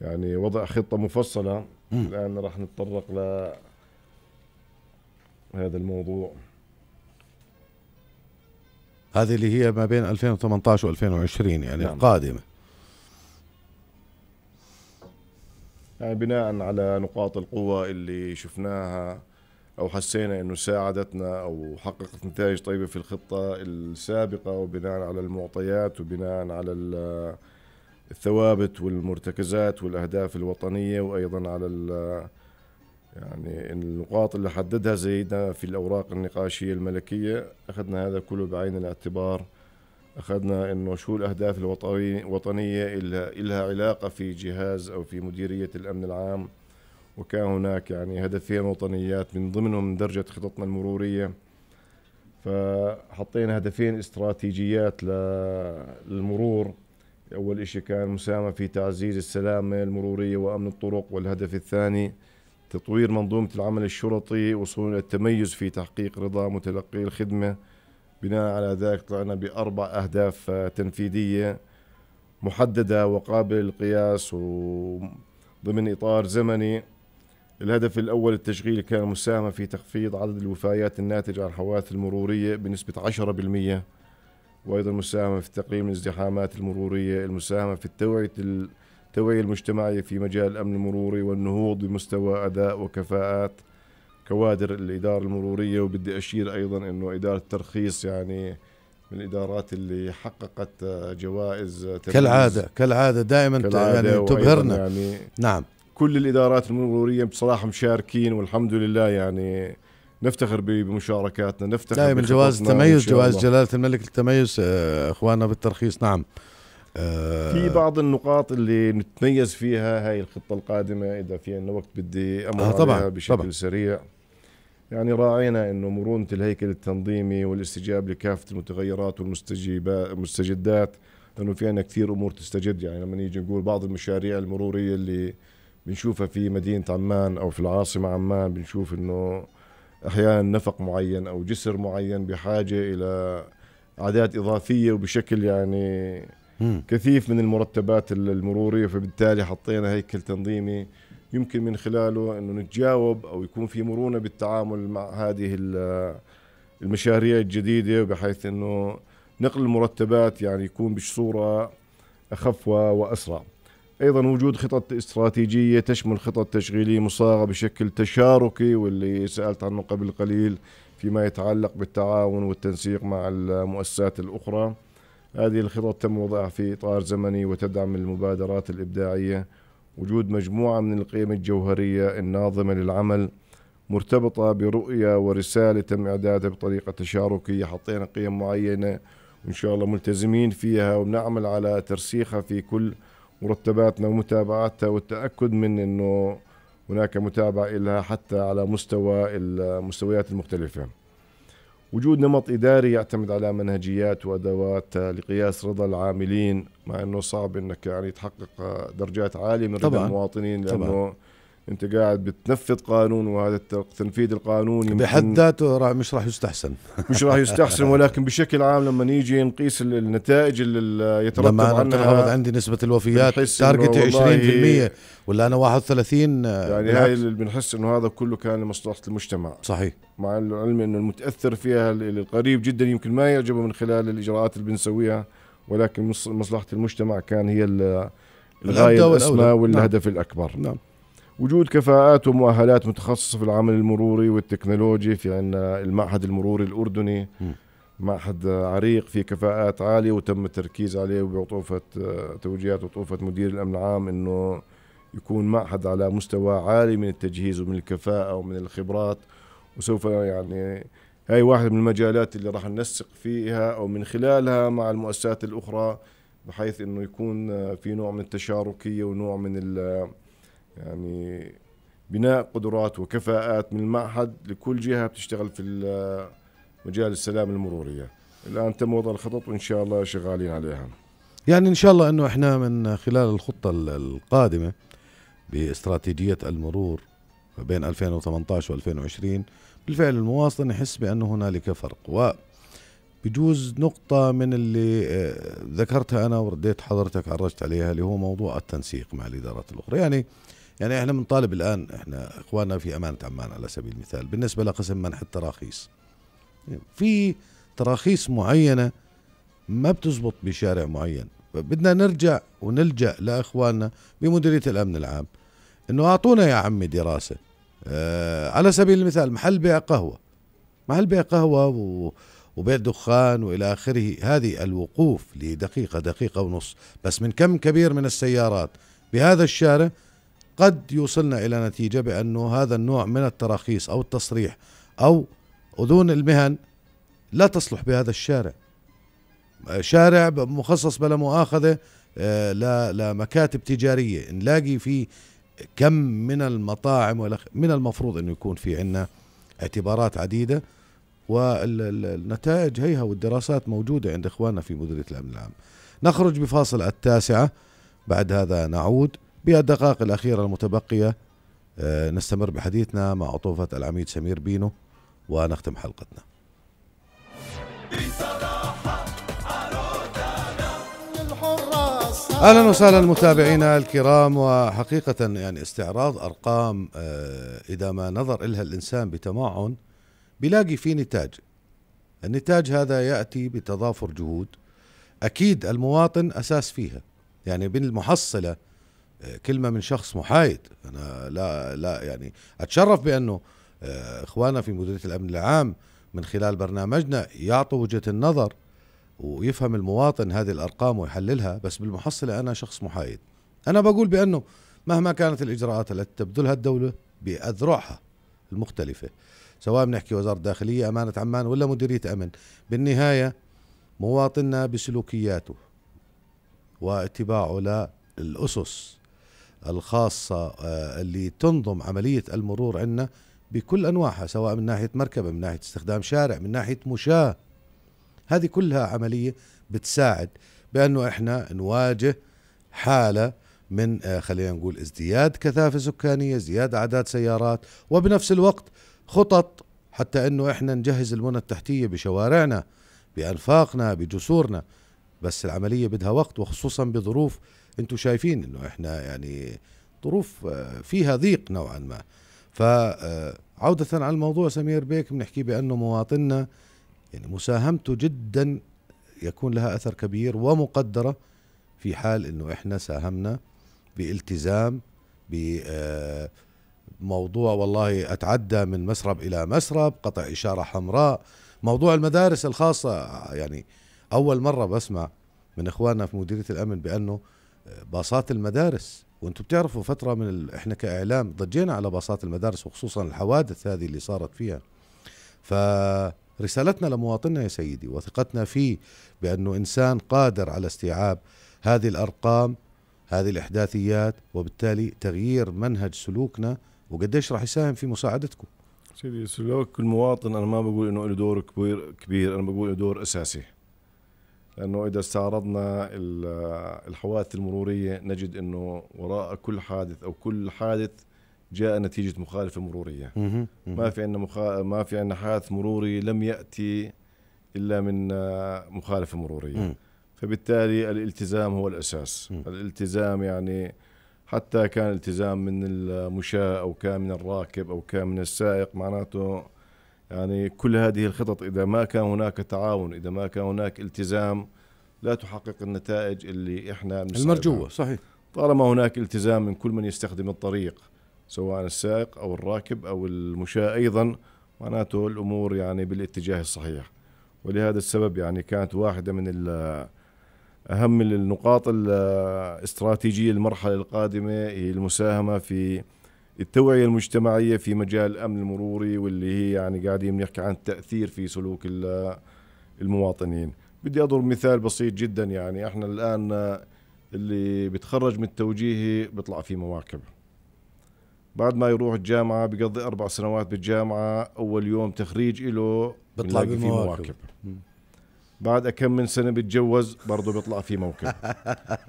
S1: يعني وضع خطه مفصله مم. الان راح نتطرق ل هذا الموضوع
S2: هذه اللي هي ما بين 2018 و2020 يعني نعم. القادمه
S1: يعني بناء على نقاط القوة اللي شفناها او حسينا انه ساعدتنا او حققت نتائج طيبه في الخطه السابقه وبناء على المعطيات وبناء على الثوابت والمرتكزات والاهداف الوطنيه وايضا على يعني النقاط اللي حددها زيدنا في الاوراق النقاشيه الملكيه اخذنا هذا كله بعين الاعتبار اخذنا انه شو الاهداف الوطنيه اللي لها علاقه في جهاز او في مديريه الامن العام وكان هناك يعني هدفين وطنيات من ضمنهم درجة خططنا المرورية فحطينا هدفين استراتيجيات للمرور أول شيء كان مساهمة في تعزيز السلامة المرورية وأمن الطرق والهدف الثاني تطوير منظومة العمل الشرطي وصول التميز في تحقيق رضا متلقي الخدمة بناء على ذلك طلعنا بأربع أهداف تنفيذية محددة وقابل للقياس وضمن إطار زمني الهدف الأول التشغيل كان المساهمة في تخفيض عدد الوفيات الناتجة عن الحوادث المرورية بنسبة 10% وأيضا المساهمة في تقليل الازدحامات المرورية المساهمة في التوعية التوعية المجتمعية في مجال الأمن المروري والنهوض بمستوى أداء وكفاءات كوادر الإدارة المرورية وبدي أشير أيضا أنه إدارة الترخيص يعني من الادارات اللي حققت جوائز كالعاده كالعاده
S2: دائما كالعادة يعني تبهرنا يعني
S1: نعم كل الادارات المروريه بصراحه مشاركين والحمد لله يعني نفتخر بمشاركاتنا نفتخر دائما جواز التميز جواز جلاله
S2: الملك التميز آه، اخواننا بالترخيص نعم في
S1: آه، بعض النقاط اللي نتميز فيها هاي الخطة القادمة إذا في عندنا وقت بدي أمر آه طبعا بشكل طبعا سريع يعني راعينا أنه مرونة الهيكل التنظيمي والاستجابة لكافة المتغيرات والمستجدات المستجدات لأنه في عندنا كثير أمور تستجد يعني لما نيجي نقول بعض المشاريع المرورية اللي بنشوفها في مدينة عمان أو في العاصمة عمان بنشوف أنه أحيانا نفق معين أو جسر معين بحاجة إلى أعداد إضافية وبشكل يعني كثيف من المرتبات المرورية فبالتالي حطينا هيكل تنظيمي يمكن من خلاله أنه نتجاوب أو يكون في مرونة بالتعامل مع هذه المشاريع الجديدة بحيث أنه نقل المرتبات يعني يكون بصورة أخف وأسرع ايضا وجود خطط استراتيجيه تشمل خطط تشغيليه مصاغه بشكل تشاركي واللي سالت عنه قبل قليل فيما يتعلق بالتعاون والتنسيق مع المؤسسات الاخرى هذه الخطط تم وضعها في اطار زمني وتدعم المبادرات الابداعيه وجود مجموعه من القيم الجوهريه الناظمه للعمل مرتبطه برؤيه ورساله تم اعدادها بطريقه تشاركيه حطينا قيم معينه وان شاء الله ملتزمين فيها ونعمل على ترسيخها في كل مرتباتنا ومتابعاتها والتاكد من انه هناك متابعه لها حتى على مستوى المستويات المختلفه. وجود نمط اداري يعتمد على منهجيات وادوات لقياس رضا العاملين مع انه صعب انك يعني تحقق درجات عاليه من رضا المواطنين لانه طبعاً. انت قاعد بتنفذ قانون وهذا التنفيذ القانوني بحد
S2: ذاته مش راح يستحسن مش راح يستحسن
S1: ولكن بشكل عام لما نيجي نقيس النتائج اللي يترتب لما انا
S2: عندي نسبه الوفيات تارجتي 20% يعني ولا انا 31 آه، يعني هاي اللي
S1: بنحس انه هذا كله كان لمصلحه المجتمع صحيح مع العلم انه المتاثر فيها القريب جدا يمكن ما يعجبه من خلال الاجراءات اللي بنسويها ولكن مصلحه المجتمع كان هي الغايه الاسمى نعم. والهدف نعم. الاكبر نعم وجود كفاءات ومؤهلات متخصصه في العمل المروري والتكنولوجي في عندنا المعهد المروري الاردني م. معهد عريق فيه كفاءات عاليه وتم التركيز عليه وبعطوفه آه، توجيهات وطوفه مدير الامن العام انه يكون معهد على مستوى عالي من التجهيز ومن الكفاءه ومن الخبرات وسوف يعني هاي واحدة من المجالات اللي راح ننسق فيها أو من خلالها مع المؤسسات الأخرى بحيث أنه يكون آه، في نوع من التشاركية ونوع من يعني بناء قدرات وكفاءات من المعهد لكل جهه بتشتغل في مجال السلام المروريه الان تم وضع الخطط وان شاء الله شغالين عليها
S2: يعني ان شاء الله انه احنا من خلال الخطه القادمه باستراتيجيه المرور ما بين 2018 و2020 بالفعل المواصلة نحس بانه هنالك فرق و بجوز نقطة من اللي آه، ذكرتها أنا ورديت حضرتك عرجت عليها اللي هو موضوع التنسيق مع الإدارات الأخرى يعني يعني احنا بنطالب الان احنا اخواننا في امانه عمان على سبيل المثال بالنسبه لقسم منح التراخيص في تراخيص معينه ما بتزبط بشارع معين بدنا نرجع ونلجا لاخواننا بمديريه الامن العام انه اعطونا يا عمي دراسه آه على سبيل المثال محل بيع قهوه محل بيع قهوه و وبيع دخان والى اخره هذه الوقوف لدقيقه دقيقه ونص بس من كم كبير من السيارات بهذا الشارع قد يوصلنا إلى نتيجة بأنه هذا النوع من التراخيص أو التصريح أو أذون المهن لا تصلح بهذا الشارع شارع مخصص بلا مؤاخذة آه، لمكاتب تجارية نلاقي فيه كم من المطاعم من المفروض أنه يكون في عنا اعتبارات عديدة والنتائج هيها والدراسات موجودة عند إخواننا في مديرية الأمن العام نخرج بفاصل التاسعة بعد هذا نعود بالدقائق الأخيرة المتبقية آه، نستمر بحديثنا مع عطوفة العميد سمير بينو ونختم حلقتنا اهلا وسهلا متابعينا الكرام وحقيقه يعني استعراض ارقام آه، اذا ما نظر الها الانسان بتمعن بيلاقي في نتاج النتاج هذا ياتي بتضافر جهود اكيد المواطن اساس فيها يعني بالمحصله كلمه من شخص محايد انا لا لا يعني اتشرف بانه آه، اخواننا في مديريه الامن العام من خلال برنامجنا يعطوا وجهه النظر ويفهم المواطن هذه الارقام ويحللها بس بالمحصله انا شخص محايد انا بقول بانه مهما كانت الاجراءات التي تبذلها الدوله باذرعها المختلفه سواء بنحكي وزاره الداخليه امانه عمان ولا مديريه امن بالنهايه مواطننا بسلوكياته واتباعه للاسس الخاصة آه، اللي تنظم عملية المرور عندنا بكل أنواعها سواء من ناحية مركبة من ناحية استخدام شارع من ناحية مشاة هذه كلها عملية بتساعد بأنه إحنا نواجه حالة من آه، خلينا نقول ازدياد كثافة سكانية ازدياد أعداد سيارات وبنفس الوقت خطط حتى أنه إحنا نجهز البنى التحتية بشوارعنا بأنفاقنا بجسورنا بس العملية بدها وقت وخصوصا بظروف انتم شايفين انه احنا يعني ظروف آه، فيها ضيق نوعا ما فعودة آه، على الموضوع سمير بيك بنحكي بأنه مواطننا يعني مساهمته جدا يكون لها أثر كبير ومقدرة في حال أنه إحنا ساهمنا بالتزام بموضوع آه، والله أتعدى من مسرب إلى مسرب قطع إشارة حمراء موضوع المدارس الخاصة يعني أول مرة بسمع من إخواننا في مديرية الأمن بأنه باصات المدارس وانتم بتعرفوا فترة من ال... احنا كإعلام ضجينا على باصات المدارس وخصوصا الحوادث هذه اللي صارت فيها فرسالتنا لمواطننا يا سيدي وثقتنا فيه بأنه إنسان قادر على استيعاب هذه الأرقام هذه الإحداثيات وبالتالي تغيير منهج سلوكنا وقديش
S1: راح يساهم في مساعدتكم سيدي سلوك المواطن أنا ما بقول أنه له دور كبير كبير أنا بقول له دور أساسي لانه اذا استعرضنا الحوادث المروريه نجد انه وراء كل حادث او كل حادث جاء نتيجه مخالفه مروريه ما في عندنا مخا... ما في عندنا حادث مروري لم ياتي الا من آه، مخالفه مروريه فبالتالي الالتزام هو الاساس الالتزام يعني حتى كان التزام من المشاة او كان من الراكب او كان من السائق معناته يعني كل هذه الخطط إذا ما كان هناك تعاون إذا ما كان هناك التزام لا تحقق النتائج اللي إحنا المرجوة صحيح طالما هناك التزام من كل من يستخدم الطريق سواء السائق أو الراكب أو المشاة أيضا معناته الأمور يعني بالاتجاه الصحيح ولهذا السبب يعني كانت واحدة من أهم النقاط الاستراتيجية المرحلة القادمة هي المساهمة في التوعيه المجتمعيه في مجال الامن المروري واللي هي يعني قاعدين بنحكي عن التاثير في سلوك المواطنين بدي اضرب مثال بسيط جدا يعني احنا الان اللي بتخرج من التوجيهي بيطلع في مواكب بعد ما يروح الجامعة بقضي أربع سنوات بالجامعة أول يوم تخريج إله بيطلع في مواكب, مواكب. بعد كم من سنه بيتجوز برضه بيطلع في موكب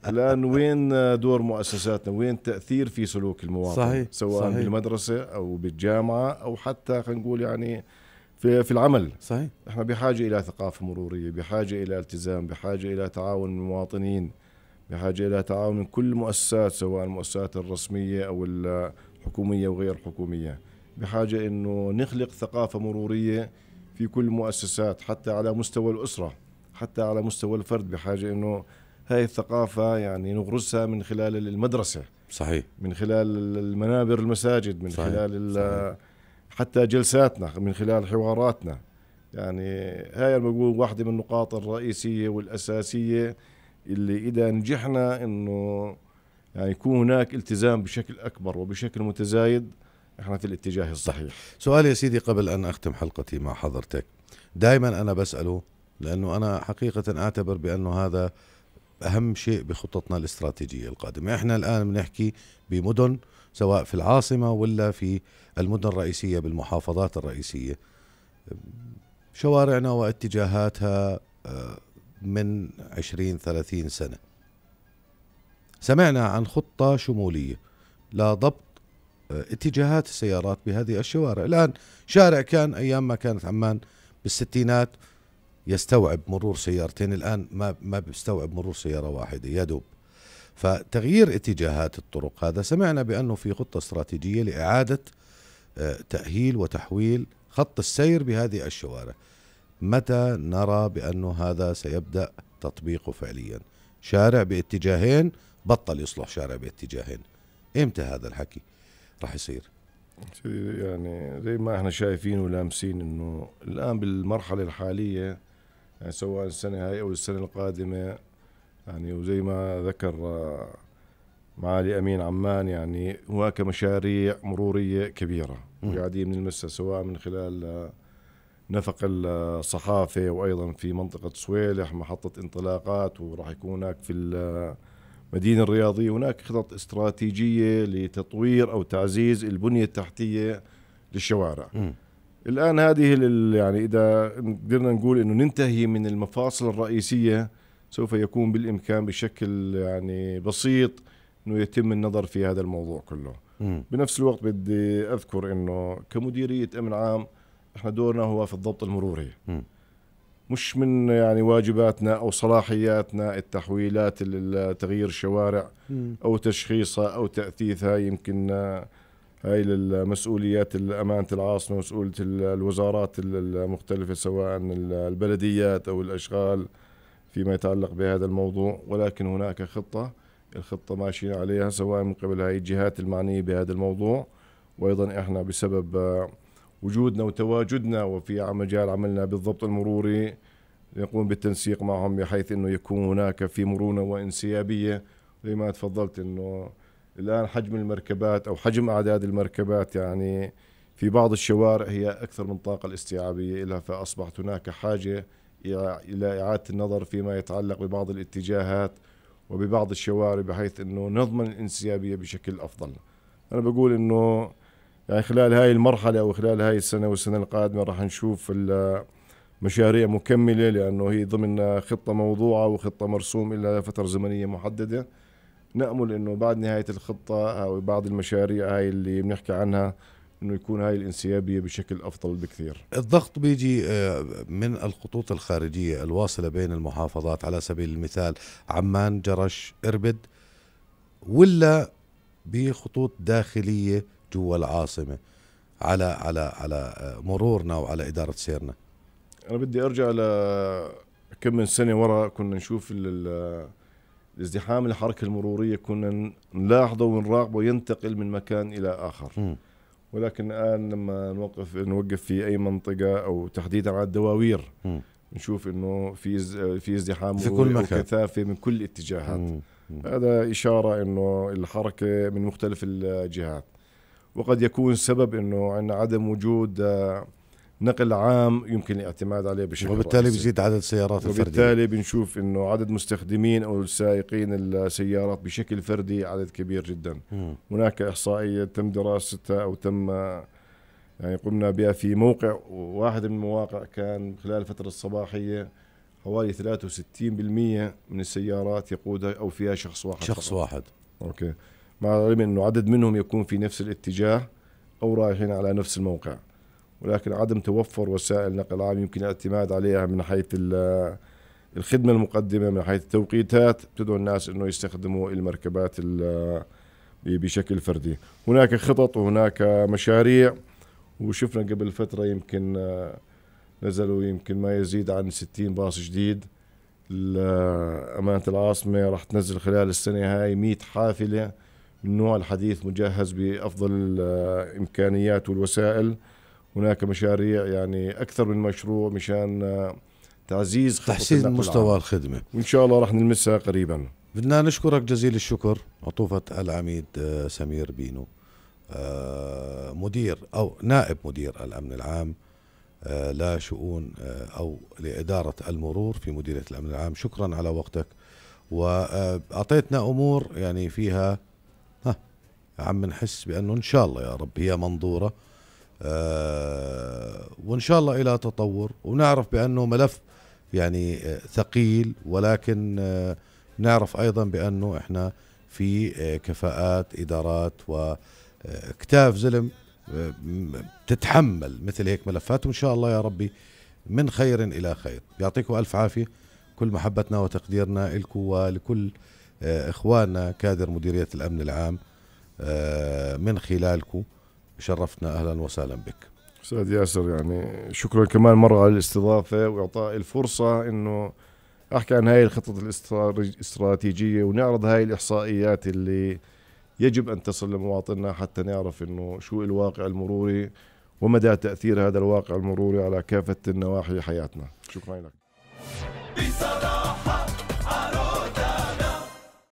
S1: الان وين دور مؤسساتنا وين تاثير في سلوك المواطن صحيح. سواء صحيح. بالمدرسه او بالجامعه او حتى خلينا نقول يعني في في العمل صحيح احنا بحاجه الى ثقافه مروريه بحاجه الى التزام بحاجه الى تعاون من المواطنين بحاجه الى تعاون من كل المؤسسات سواء المؤسسات الرسميه او الحكوميه وغير الحكوميه بحاجه انه نخلق ثقافه مروريه في كل المؤسسات حتى على مستوى الاسره حتى على مستوى الفرد بحاجه انه هاي الثقافه يعني نغرسها من خلال المدرسه صحيح من خلال المنابر المساجد من صحيح. خلال صحيح. حتى جلساتنا من خلال حواراتنا يعني هاي بقول واحدة من النقاط الرئيسية والأساسية اللي إذا نجحنا إنه يعني يكون هناك التزام بشكل أكبر وبشكل متزايد احنا
S2: في الاتجاه الصحيح سؤال يا سيدي قبل أن أختم حلقتي مع حضرتك دائما أنا بسأله لأنه أنا حقيقة أعتبر بأنه هذا أهم شيء بخططنا الاستراتيجية القادمة إحنا الآن بنحكي بمدن سواء في العاصمة ولا في المدن الرئيسية بالمحافظات الرئيسية شوارعنا واتجاهاتها آه، من عشرين ثلاثين سنة سمعنا عن خطة شمولية لضبط آه، اتجاهات السيارات بهذه الشوارع الآن شارع كان أيام ما كانت عمان بالستينات يستوعب مرور سيارتين الان ما ما بيستوعب مرور سياره واحده يا دوب فتغيير اتجاهات الطرق هذا سمعنا بانه في خطه استراتيجيه لاعاده آه، تاهيل وتحويل خط السير بهذه الشوارع متى نرى بانه هذا سيبدا تطبيقه فعليا شارع باتجاهين
S1: بطل يصلح شارع باتجاهين امتى هذا الحكي راح يصير يعني زي ما احنا شايفين ولامسين انه الان بالمرحله الحاليه يعني سواء السنه هاي او السنه القادمه يعني وزي ما ذكر آه، معالي امين عمان يعني هناك مشاريع مروريه كبيره وقاعدين بنلمسها سواء من خلال آه، نفق آه، الصحافه وايضا في منطقه سويلح محطه انطلاقات وراح يكون هناك في المدينه الرياضيه هناك خطط استراتيجيه لتطوير او تعزيز البنيه التحتيه للشوارع م. الان هذه يعني اذا قدرنا نقول انه ننتهي من المفاصل الرئيسيه سوف يكون بالامكان بشكل يعني بسيط انه يتم النظر في هذا الموضوع كله م. بنفس الوقت بدي اذكر انه كمديريه امن عام احنا دورنا هو في الضبط المروري م. مش من يعني واجباتنا او صلاحياتنا التحويلات لتغيير الشوارع م. او تشخيصها او تاثيثها يمكن هاي المسؤوليات أمانة العاصمة مسؤولية الوزارات المختلفة سواء البلديات أو الأشغال فيما يتعلق بهذا الموضوع ولكن هناك خطة الخطة ماشيين عليها سواء من قبل هاي الجهات المعنية بهذا الموضوع وأيضا إحنا بسبب وجودنا وتواجدنا وفي مجال عملنا بالضبط المروري نقوم بالتنسيق معهم بحيث أنه يكون هناك في مرونة وانسيابية زي ما تفضلت أنه الان حجم المركبات او حجم اعداد المركبات يعني في بعض الشوارع هي اكثر من طاقه الاستيعابيه لها فاصبحت هناك حاجه الى اعاده النظر فيما يتعلق ببعض الاتجاهات وببعض الشوارع بحيث انه نضمن الانسيابيه بشكل افضل. انا بقول انه يعني خلال هاي المرحله او خلال هاي السنه والسنه القادمه راح نشوف مشاريع مكمله لانه هي ضمن خطه موضوعه وخطه مرسوم الى فتره زمنيه محدده. نأمل أنه بعد نهاية الخطة أو بعض المشاريع هاي اللي بنحكي عنها انه يكون هاي الانسيابيه بشكل افضل بكثير.
S2: الضغط بيجي آه، من الخطوط الخارجيه الواصله بين المحافظات على سبيل المثال عمان، جرش، اربد ولا بخطوط داخليه جوا العاصمه على على على آه، مرورنا وعلى اداره سيرنا.
S1: انا بدي ارجع ل كم من سنه ورا كنا نشوف ازدحام الحركة المرورية كنا نلاحظه ونراقبه ينتقل من مكان إلى آخر م. ولكن الآن لما نوقف نوقف في أي منطقة أو تحديدا على الدواوير م. نشوف انه في في ازدحام في كل مكان. وكثافه من كل الاتجاهات هذا اشاره انه الحركه من مختلف الجهات وقد يكون سبب انه عندنا عدم وجود نقل عام يمكن الاعتماد عليه بشكل وبالتالي بيزيد
S2: عدد السيارات الفرديه وبالتالي
S1: بنشوف انه عدد مستخدمين او السائقين السيارات بشكل فردي عدد كبير جدا مم. هناك احصائيه تم دراستها او تم يعني قمنا بها في موقع واحد من المواقع كان خلال الفتره الصباحيه حوالي 63% من السيارات يقودها او فيها شخص واحد شخص فقط. واحد اوكي مع العلم انه عدد منهم يكون في نفس الاتجاه او رايحين على نفس الموقع ولكن عدم توفر وسائل نقل عام يمكن الاعتماد عليها من حيث الخدمة المقدمة من حيث التوقيتات تدعو الناس أنه يستخدموا المركبات بشكل فردي هناك خطط وهناك مشاريع وشفنا قبل فترة يمكن نزلوا يمكن ما يزيد عن 60 باص جديد أمانة العاصمة راح تنزل خلال السنة هاي 100 حافلة من النوع الحديث مجهز بأفضل الإمكانيات والوسائل هناك مشاريع يعني اكثر من مشروع مشان آه، تعزيز تحسين مستوى العام. الخدمه وان شاء الله راح نلمسها قريبا بدنا نشكرك جزيل
S2: الشكر عطوفه العميد آه، سمير بينو آه، مدير او نائب مدير الامن العام لا شؤون او لاداره المرور في مديريه الامن العام شكرا على وقتك واعطيتنا امور يعني فيها ها عم نحس بانه ان شاء الله يا رب هي منظوره آه، وان شاء الله الى تطور ونعرف بانه ملف يعني آه، ثقيل ولكن آه، نعرف ايضا بانه احنا في كفاءات ادارات واكتاف زلم تتحمل مثل هيك ملفات وان شاء الله يا ربي من خير الى خير يعطيكم الف عافيه كل محبتنا وتقديرنا لكم ولكل اخواننا كادر مديريه الامن العام من خلالكم شرفتنا
S1: اهلا وسهلا بك استاذ ياسر يعني شكرا كمان مره على الاستضافه واعطاء الفرصه انه احكي عن هاي الخطط الاستراتيجيه ونعرض هاي الاحصائيات اللي يجب ان تصل لمواطننا حتى نعرف انه شو الواقع المروري ومدى تاثير هذا الواقع المروري على كافه النواحي حياتنا شكرا لك بصراحه